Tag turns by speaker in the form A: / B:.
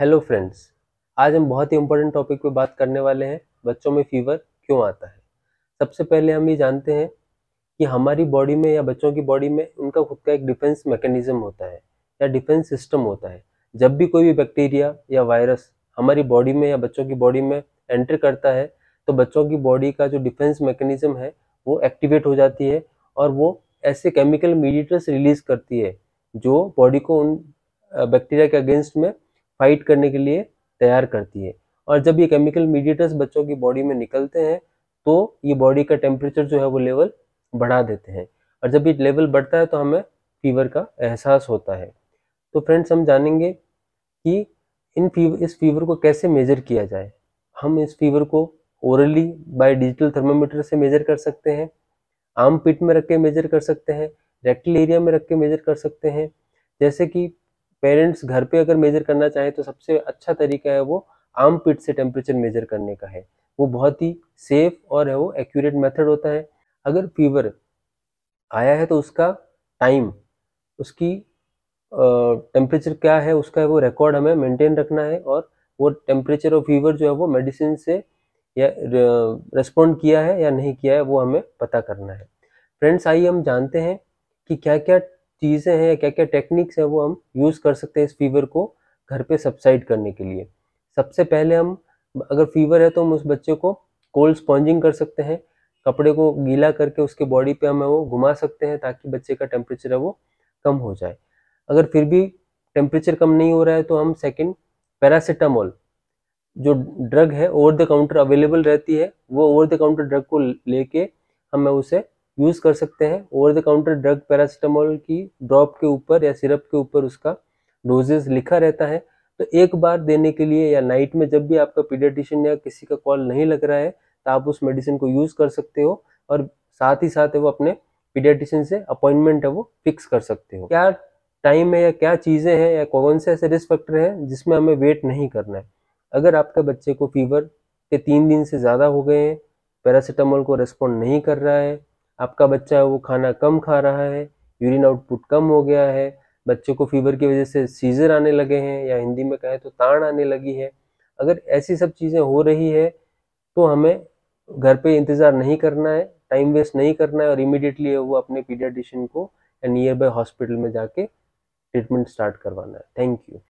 A: hello friends आज हम बहुत ही इम्पोर्टेंट टॉपिक पे बात करने वाले हैं बच्चों में फीवर क्यों आता है सबसे पहले हम ये जानते हैं कि हमारी बॉडी में या बच्चों की बॉडी में उनका खुद का एक डिफेंस मैकेनिज्म होता है या डिफेंस सिस्टम होता है जब भी कोई भी बैक्टीरिया या वायरस हमारी बॉडी में या बच्चों की बॉडी में एंटर करता है तो बच्चों की बॉडी का जो डिफेंस मैकेनिज्म है वो एक्टिवेट हो जाती है और वो ऐसे केमिकल मीडिएटर्स रिलीज करती है जो बॉडी को उन बैक्टीरिया के अगेंस्ट में फाइट करने के लिए तैयार करती है और जब ये केमिकल मीडिएटर्स बच्चों की बॉडी में निकलते हैं तो ये बॉडी का टेम्परेचर जो है वो लेवल बढ़ा देते हैं और जब ये लेवल बढ़ता है तो हमें फीवर का एहसास होता है तो फ्रेंड्स हम जानेंगे कि इन फीवर इस फीवर को कैसे मेजर किया जाए हम इस फीवर को ओरली बाय डिजिटल थर्मोमीटर से मेजर कर सकते हैं आम पिट में रख के मेजर कर सकते हैं रेक्टल एरिया में रख के मेजर कर सकते हैं जैसे कि पेरेंट्स घर पे अगर मेजर करना चाहें तो सबसे अच्छा तरीका है वो आम पिट से टेम्परेचर मेजर करने का है वो बहुत ही सेफ और है वो एक्यूरेट मेथड होता है अगर फीवर आया है तो उसका टाइम उसकी टेम्परेचर क्या है उसका है वो रिकॉर्ड हमें मेंटेन रखना है और वो टेम्परेचर और फीवर जो है वो मेडिसिन से या रेस्पॉन्ड किया है या नहीं किया है वो हमें पता करना है फ्रेंड्स आइए हम जानते हैं कि क्या क्या चीज़ें हैं क्या क्या टेक्निक्स हैं वो हम यूज़ कर सकते हैं इस फीवर को घर पे सबसाइड करने के लिए सबसे पहले हम अगर फीवर है तो हम उस बच्चे को कोल्ड स्पॉन्जिंग कर सकते हैं कपड़े को गीला करके उसके बॉडी पे हम वो घुमा सकते हैं ताकि बच्चे का टेम्परेचर है वो कम हो जाए अगर फिर भी टेम्परेचर कम नहीं हो रहा है तो हम सेकेंड पैरासीटामोल जो ड्रग है ओवर द काउंटर अवेलेबल रहती है वो ओवर द काउंटर ड्रग को लेके हमें उसे यूज़ कर सकते हैं over the counter drug paracetamol की ड्रॉप के ऊपर या सिरप के ऊपर उसका डोजेज लिखा रहता है तो एक बार देने के लिए या नाइट में जब भी आपका पीडियाटिशियन या किसी का कॉल नहीं लग रहा है तो आप उस मेडिसिन को यूज़ कर सकते हो और साथ ही साथ वो अपने पीडियाटिशियन से अपॉइंटमेंट है वो फिक्स कर सकते हो क्या टाइम है या क्या चीज़ें हैं या कौन से ऐसे रिस्क फैक्टर हैं जिसमें हमें वेट नहीं करना है अगर आपके बच्चे को फीवर के तीन दिन से ज़्यादा हो गए हैं पैरासीटामोल को रेस्पॉन्ड नहीं कर रहा है आपका बच्चा वो खाना कम खा रहा है यूरिन आउटपुट कम हो गया है बच्चों को फीवर की वजह से सीजर आने लगे हैं या हिंदी में कहें तो ताण आने लगी है अगर ऐसी सब चीज़ें हो रही है तो हमें घर पे इंतज़ार नहीं करना है टाइम वेस्ट नहीं करना है और इमिडिएटली वो अपने पीडियाटिशियन को या नियर बाय हॉस्पिटल में जाके ट्रीटमेंट स्टार्ट करवाना है थैंक यू